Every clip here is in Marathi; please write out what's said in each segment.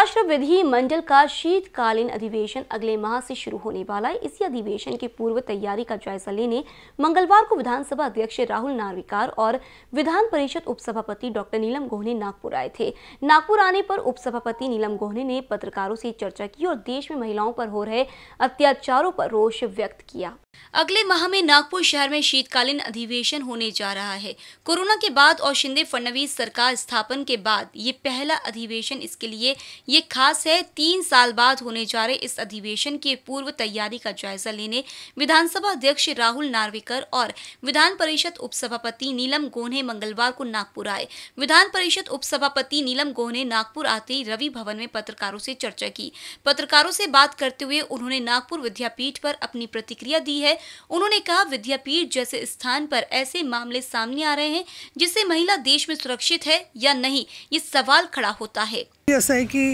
महाराष्ट्र विधि मंडल का शीतकालीन अधिवेशन अगले माह से शुरू होने वाला है इसी अधिवेशन की पूर्व तैयारी का जायजा लेने मंगलवार को विधानसभा अध्यक्ष राहुल नार्विकार और विधान परिषद उपसभापति डॉक्टर नीलम गोहने नागपुर आए थे नागपुर आने पर उपसभापति नीलम गोहने ने पत्रकारों से चर्चा की और देश में महिलाओं पर हो रहे अत्याचारों पर रोष व्यक्त किया अगले माह में नागपुर शहर में शीतकालीन अधिवेशन होने जा रहा है कोरोना के बाद और शिंदे फडणवीस सरकार स्थापन के बाद ये पहला अधिवेशन इसके लिए ये खास है तीन साल बाद होने जा रहे इस अधिवेशन की पूर्व तैयारी का जायजा लेने विधानसभा अध्यक्ष राहुल नार्वेकर और विधान परिषद उपसभापति नीलम गोन्हे मंगलवार को नागपुर आए विधान परिषद उपसभापति नीलम गोहने नागपुर आते ही रवि भवन में पत्रकारों से चर्चा की पत्रकारों से बात करते हुए उन्होंने नागपुर विद्यापीठ पर अपनी प्रतिक्रिया दी है है उन्होंने कहा विद्यापीठ जैसे स्थान पर ऐसे मामले सामने आ रहे हैं जिससे महिला देश में सुरक्षित है या नहीं ये सवाल खड़ा होता है असं आहे की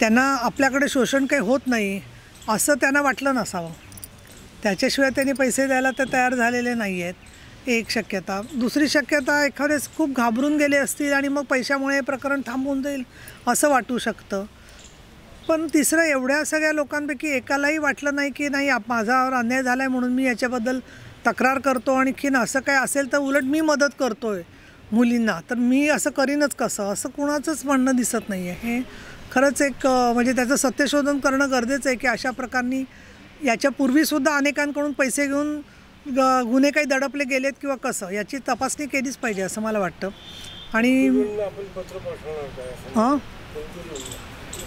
त्यांना आपल्याकडे शोषण काही होत नाही असं त्यांना वाटलं नसावं त्याच्याशिवाय त्यांनी पैसे द्यायला तर तयार झालेले नाही आहेत एक शक्यता दुसरी शक्यता एखाद्यास खूप घाबरून गेले असतील आणि मग पैशामुळे प्रकरण थांबून जाईल असं वाटू शकतं पण तिसरं एवढ्या सगळ्या लोकांपैकी एकालाही वाटलं नाही की नाही माझ्यावर अन्याय झाला आहे म्हणून मी याच्याबद्दल तक्रार करतो आणखीन असं काय असेल तर उलट मी मदत करतो आहे मुलींना तर मी असं करीनच कसं असं कुणाचंच म्हणणं दिसत नाही आहे हे खरंच एक म्हणजे त्याचं सत्यशोधन करणं गरजेचं आहे की अशा प्रकारनी याच्यापूर्वीसुद्धा अनेकांकडून पैसे घेऊन गुन्हे काही दडपले गेलेत किंवा कसं याची तपासणी केलीच पाहिजे असं मला वाटतं आणि हां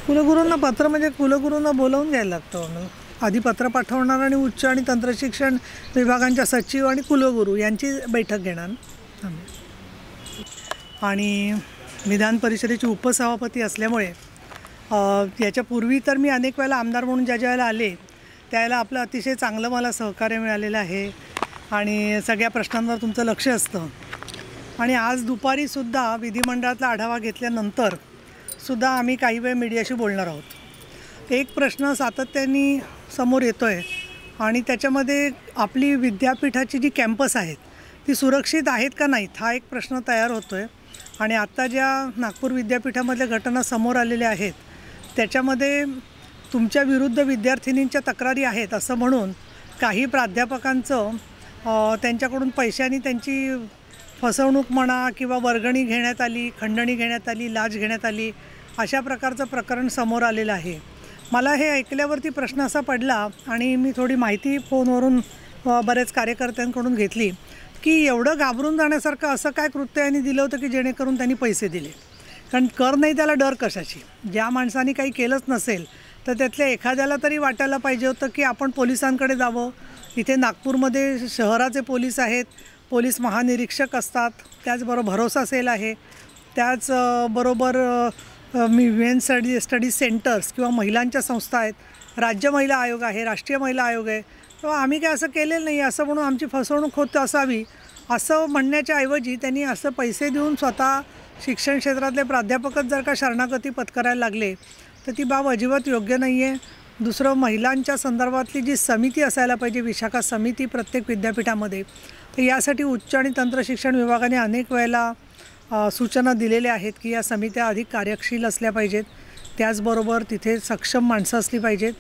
कुलगुरूंना पत्र म्हणजे कुलगुरूंना बोलावून घ्यायला लागतं आधी पत्र पाठवणार आणि उच्च आणि तंत्रशिक्षण विभागांच्या सचिव आणि कुलगुरू यांची बैठक घेणार आणि विधान परिषदेचे उपसभापती असल्यामुळे याच्यापूर्वी तर मी अनेक वेळेला आमदार म्हणून ज्या ज्या वेळेला आले त्यावेळेला आपलं अतिशय चांगलं मला सहकार्य मिळालेलं आहे आणि सगळ्या प्रश्नांवर तुमचं लक्ष असतं आणि आज दुपारीसुद्धा विधिमंडळातला आढावा घेतल्यानंतर सुद्धा आम्ही काही वेळ मीडियाशी बोलणार आहोत एक प्रश्न सातत्याने समोर येतो आहे आणि त्याच्यामध्ये आपली विद्यापीठाची जी कॅम्पस आहेत ती सुरक्षित आहेत का नाहीत हा एक प्रश्न तयार होतो आहे आणि आत्ता ज्या नागपूर विद्यापीठामधल्या घटना समोर आलेल्या आहेत त्याच्यामध्ये तुमच्या विरुद्ध विद्यार्थिनींच्या तक्रारी आहेत असं म्हणून काही प्राध्यापकांचं त्यांच्याकडून पैशाने त्यांची फसवणूक म्हणा किंवा वर्गणी घेण्यात आली खंडणी घेण्यात आली लाच घेण्यात आली अशा प्रकारचं प्रकरण समोर आलेलं आहे मला हे ऐकल्यावरती प्रश्न असा पडला आणि मी थोडी माहिती फोनवरून बरेच कार्यकर्त्यांकडून घेतली की एवढं घाबरून जाण्यासारखं असं काय कृत्य यांनी दिलं होतं की जेणेकरून त्यांनी पैसे दिले कारण कर नाही त्याला डर कशाची ज्या माणसाने काही केलंच नसेल तर त्यातल्या एखाद्याला तरी वाटायला पाहिजे होतं की आपण पोलिसांकडे जावं इथे नागपूरमध्ये शहराचे पोलीस आहेत पोलीस महानिरीक्षक असतात त्याचबरोबर भरोसा सेल आहे त्याचबरोबर वेन स्टडी स्टडी सेंटर्स किंवा महिलांच्या संस्था आहेत राज्य महिला आयोग आहे राष्ट्रीय महिला आयोग आहे तेव्हा आम्ही काय असं केलेलं नाही असं म्हणून आमची फसवणूक होत असावी असं म्हणण्याच्या ऐवजी त्यांनी असं पैसे देऊन स्वतः शिक्षण क्षेत्रातले प्राध्यापकच जर का शरणागती पत्करायला लागले तर ती बाब अजिबात योग्य नाही आहे दुसरं महिलांच्या संदर्भातली जी समिती असायला पाहिजे विशाखा समिती प्रत्येक विद्यापीठामध्ये तर यासाठी उच्च आणि तंत्र शिक्षण विभागाने अनेक वेळेला सूचना दिलेल्या आहेत की या समित्या अधिक कार्यशील असल्या पाहिजेत त्याचबरोबर तिथे सक्षम माणसं असली पाहिजेत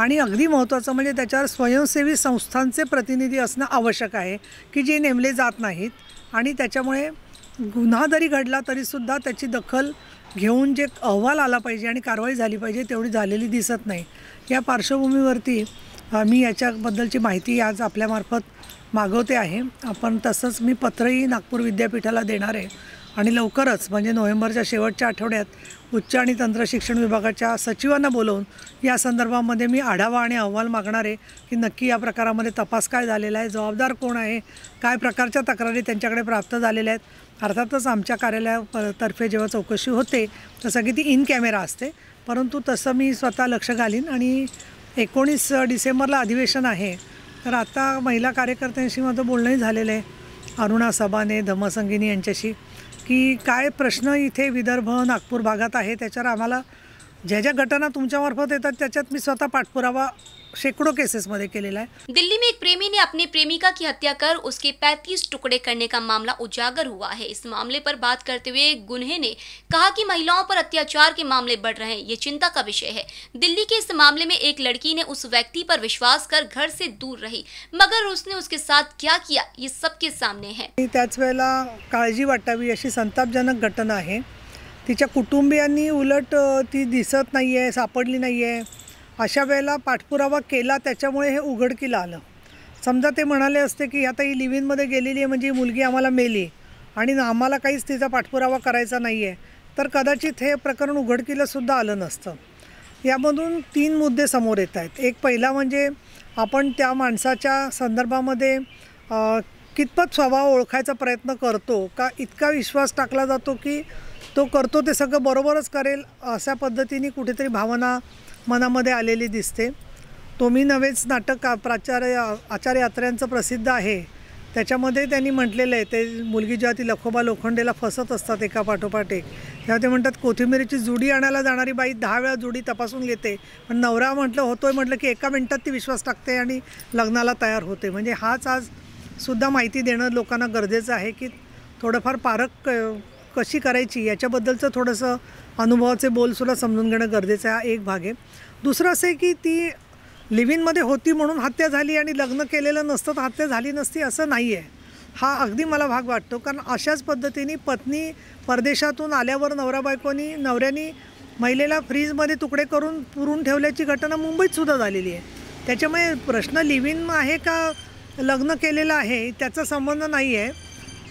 आणि अगदी महत्त्वाचं म्हणजे त्याच्यावर स्वयंसेवी संस्थांचे प्रतिनिधी असणं आवश्यक आहे की जे नेमले जात नाहीत आणि त्याच्यामुळे गुन्हा जरी घडला तरीसुद्धा त्याची दखल घेऊन जे अहवाल आला पाहिजे आणि कारवाई झाली पाहिजे तेवढी झालेली दिसत नाही या पार्श्वभूमीवरती मी याच्याबद्दलची माहिती आज आपल्यामार्फत मागवते आहे आपण तसंच मी पत्रही नागपूर विद्यापीठाला देणार आहे आणि लवकरच म्हणजे नोव्हेंबरच्या शेवटच्या आठवड्यात उच्च आणि तंत्र शिक्षण विभागाच्या सचिवांना बोलवून या संदर्भामध्ये मी आढावा आणि अहवाल मागणार आहे की नक्की या प्रकारामध्ये तपास काय झालेला आहे जबाबदार कोण आहे काय प्रकारच्या तक्रारी त्यांच्याकडे प्राप्त झालेल्या आहेत अर्थातच आमच्या कार्यालयातर्फे जेव्हा चौकशी होते तसं की ती इन कॅमेरा असते परंतु तसं मी स्वतः लक्ष घालीन आणि एकोणीस डिसेंबरला अधिवेशन आहे तर आता महिला कार्यकर्त्यांशी माझं बोलणंही झालेलं आहे अरुणा सबाने धमसंगिनी यांच्याशी की काय प्रश्न इथे विदर्भ नागपूर भागात आहे त्याच्यावर आम्हाला ज्या ज्या घटना तुमच्यामार्फत येतात त्याच्यात मी स्वतः पाठपुरावा शेकड़ों केसेस मध्य के लिए दिल्ली में एक प्रेमी ने अपने प्रेमिका की हत्या कर उसके 35 टुकड़े करने का मामला उजागर हुआ है इस मामले पर बात करते हुए गुन्हे ने कहा कि महिलाओं पर अत्याचार के मामले बढ़ रहे हैं ये चिंता का विषय है दिल्ली के इस मामले में एक लड़की ने उस व्यक्ति पर विश्वास कर घर से दूर रही मगर उसने उसके साथ क्या किया ये सबके सामने है का संतापजनक घटना है तिच्या कुटुंबियांनी उलट ती दिसत नाही आहे सापडली नाही आहे अशा वेळेला पाठपुरावा केला त्याच्यामुळे हे उघडकीला आलं समजा ते म्हणाले असते की आता ही लिव्हिनमध्ये गेलेली आहे म्हणजे ही मुलगी आम्हाला मेली आणि आम्हाला काहीच तिचा पाठपुरावा करायचा नाही आहे तर कदाचित हे प्रकरण उघडकीला सुद्धा आलं नसतं यामधून तीन मुद्दे समोर येत आहेत एक पहिला म्हणजे आपण त्या माणसाच्या संदर्भामध्ये कितपत स्वभाव ओळखायचा प्रयत्न करतो का इतका विश्वास टाकला जातो की तो करतो ते सगळं बरोबरच करेल अशा पद्धतीने कुठेतरी भावना मनामध्ये आलेली दिसते तो मी नव्हेच नाटक प्राचार्य आचार्य यात्र्यांचं प्रसिद्ध आहे त्याच्यामध्ये त्यांनी म्हटलेलं आहे ते मुलगी जेव्हा ती लखोबा लोखंडेला फसत असतात एका पाठोपाठ एक तेव्हा ते म्हणतात कोथिंबिरीची जुडी आणायला जाणारी बाई दहा वेळा जुडी तपासून घेते पण नवरा म्हटलं होतोय म्हटलं की एका मिनटात ती विश्वास टाकते आणि लग्नाला तयार होते म्हणजे हाच आज सुद्धा माहिती देणं लोकांना गरजेचं आहे की थोडंफार पारख कशी करायची याच्याबद्दलचं थोडंसं अनुभवाचे बोलसुद्धा समजून घेणं गरजेचं आहे एक भाग आहे दुसरं असं आहे की ती लिव्हिनमध्ये होती म्हणून हत्या झाली आणि लग्न केलेलं नसतं तर हत्या झाली नसती असं नाही आहे हा अगदी मला भाग वाटतो कारण अशाच पद्धतीने पत्नी परदेशातून आल्यावर नवरा बायकोनी नवऱ्यानी महिलेला फ्रीजमध्ये तुकडे करून पुरून ठेवल्याची घटना मुंबईतसुद्धा झालेली आहे त्याच्यामुळे प्रश्न लिव्हिन आहे का लग्न केलेलं आहे त्याचा संबंध नाही आहे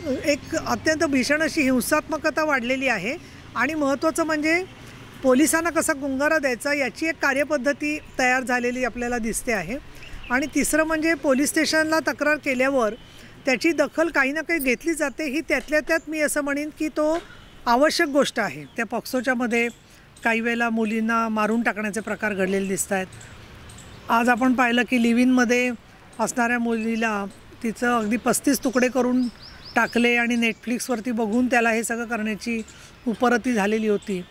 एक अत्यंत भीषण अशी हिंसात्मकता वाढलेली आहे आणि महत्त्वाचं म्हणजे पोलिसांना कसा गुंगारा द्यायचा याची एक कार्यपद्धती तयार झालेली आपल्याला दिसते आहे आणि तिसरं म्हणजे पोलीस स्टेशनला तक्रार केल्यावर त्याची दखल काही ना काही घेतली जाते ही त्यातल्या त्यात मी असं म्हणेन की तो आवश्यक गोष्ट आहे त्या पॉक्सोच्यामध्ये काही वेळेला मुलींना मारून टाकण्याचे प्रकार घडलेले दिसत आहेत आज आपण पाहिलं की लिव्हिनमध्ये असणाऱ्या मुलीला तिचं अगदी पस्तीस तुकडे करून टाकले आणि नेटफ्लिक्सवरती बघून त्याला हे सगळं करण्याची उपरती झालेली होती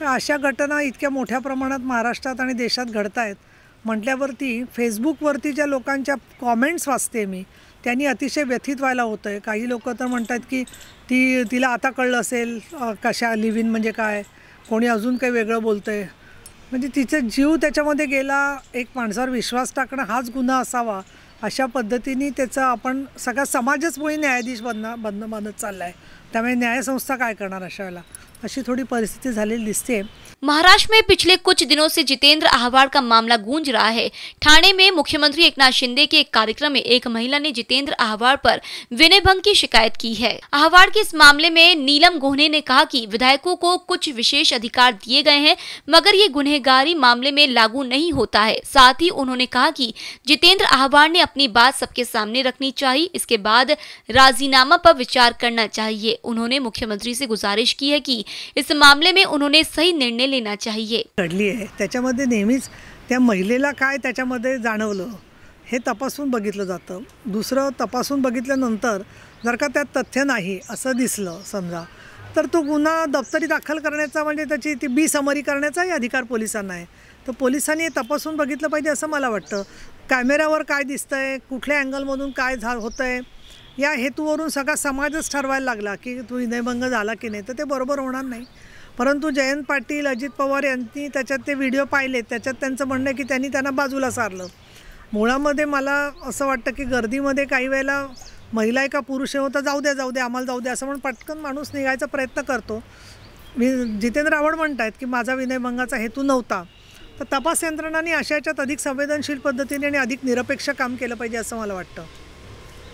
तर अशा घटना इतक्या मोठ्या प्रमाणात महाराष्ट्रात आणि देशात घडत आहेत म्हटल्यावरती फेसबुकवरती ज्या लोकांच्या कॉमेंट्स वाचते मी त्यांनी अतिशय व्यथित व्हायला होतं आहे काही लोक तर म्हणतात की ती तिला आता कळलं असेल कशा इन म्हणजे काय कोणी अजून काही वेगळं बोलतं आहे म्हणजे तिचा जीव त्याच्यामध्ये गेला एक माणसावर विश्वास टाकणं हाच गुन्हा असावा अशा पद्धतीने त्याचा आपण सगळा समाजच मुळी न्यायाधीश बन बनणं बनत चाललाय आहे त्यामुळे न्यायसंस्था काय करणार अशा वेळेला अच्छी थोडी परिस्थिति दिखते महाराष्ट्र में पिछले कुछ दिनों से जितेंद्र अहवाड़ का मामला गूंज रहा है ठाणे में मुख्यमंत्री एकनाथ शिंदे के एक कार्यक्रम में एक महिला ने जितेंद्र अहवाड़ पर विनय भंग की शिकायत की है अहवाड़ के इस मामले में नीलम गोहने ने कहा कि विधायकों को कुछ विशेष अधिकार दिए गए हैं मगर ये गुनहगारी मामले में लागू नहीं होता है साथ ही उन्होंने कहा की जितेंद्र अहवाड़ ने अपनी बात सबके सामने रखनी चाहिए इसके बाद राजीनामा पर विचार करना चाहिए उन्होंने मुख्यमंत्री ऐसी गुजारिश की है की इस मामले में उन्होंने सही निर्णय लेना चाहिए घडली आहे त्याच्यामध्ये नेहमीच त्या महिलेला काय त्याच्यामध्ये जाणवलं हे तपासून बघितलं जातं दुसरं तपासून बघितल्यानंतर जर का त्यात तथ्य नाही असं दिसलं समजा तर तो गुन्हा दप्तरी दाखल करण्याचा म्हणजे त्याची ती बी समरी करण्याचाही अधिकार पोलिसांना आहे तर पोलिसांनी हे तपासून बघितलं पाहिजे असं मला वाटतं कॅमेऱ्यावर काय दिसतंय कुठल्या अँगलमधून काय झा होतं आहे या हेतूवरून सगळा समाजच ठरवायला लागला की तू विनयभंग झाला की नाही तर ते बरोबर होणार नाही परंतु जयंत पाटील अजित पवार यांनी त्याच्यात ते व्हिडिओ पाहिले त्याच्यात त्यांचं म्हणणं की त्यांनी त्यांना बाजूला सारलं मुळामध्ये मला असं वाटतं की गर्दीमध्ये काही वेळेला महिला एका पुरुष होता जाऊ द्या जाऊ द्या आम्हाला जाऊ द्या असं म्हणून पटकन माणूस निघायचा प्रयत्न करतो मी जितेंद्र आवड म्हणत आहेत की माझा विनयभंगाचा हेतू नव्हता तर तपास यंत्रणांनी अशा याच्यात अधिक संवेदनशील पद्धतीने आणि अधिक निरपेक्ष काम केलं पाहिजे असं मला वाटतं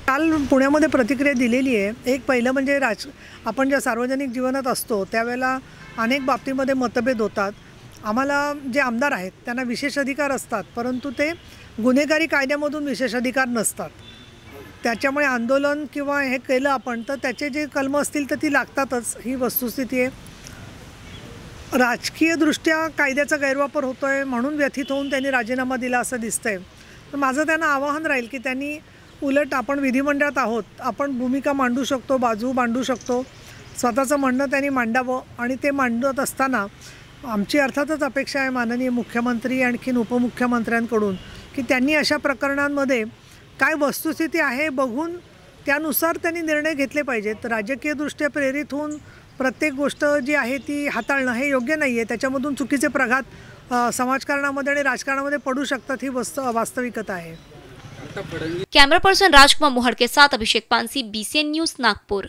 काल पुण्यामध्ये प्रतिक्रिया दिलेली आहे एक पहिलं म्हणजे राज आपण ज्या सार्वजनिक जीवनात असतो त्यावेळेला अनेक बाबतीमध्ये मतभेद होतात आम्हाला जे आमदार आहेत त्यांना विशेष अधिकार असतात परंतु ते गुन्हेगारी कायद्यामधून विशेष अधिकार नसतात त्याच्यामुळे आंदोलन किंवा हे केलं आपण तर त्याचे जे कलम असतील तर ती लागतातच ही वस्तुस्थिती आहे राजकीयदृष्ट्या कायद्याचा गैरवापर होतो आहे म्हणून व्यथित होऊन त्यांनी राजीनामा दिला असं दिसतं आहे तर माझं त्यांना आवाहन राहील की त्यांनी उलट आपण विधिमंडळात आहोत आपण भूमिका मांडू शकतो बाजू मांडू शकतो स्वतःचं म्हणणं त्यांनी मांडावं आणि ते मांडत असताना आमची अर्थातच अपेक्षा आहे माननीय मुख्यमंत्री आणखीन उपमुख्यमंत्र्यांकडून की त्यांनी अशा प्रकरणांमध्ये काय वस्तुस्थिती आहे बघून त्यानुसार त्यांनी निर्णय घेतले पाहिजेत राजकीयदृष्ट्या प्रेरित होऊन प्रत्येक गोष्ट जी आहे ती हाताळणं हे योग्य नाही आहे त्याच्यामधून चुकीचे प्रघात समाजकारणामध्ये आणि राजकारणामध्ये पडू शकतात ही वस्त वास्तविकता आहे कैमरा पर्सन राजकुमार मोहड़ के साथ अभिषेक पानसी बीसीएन न्यूज नागपुर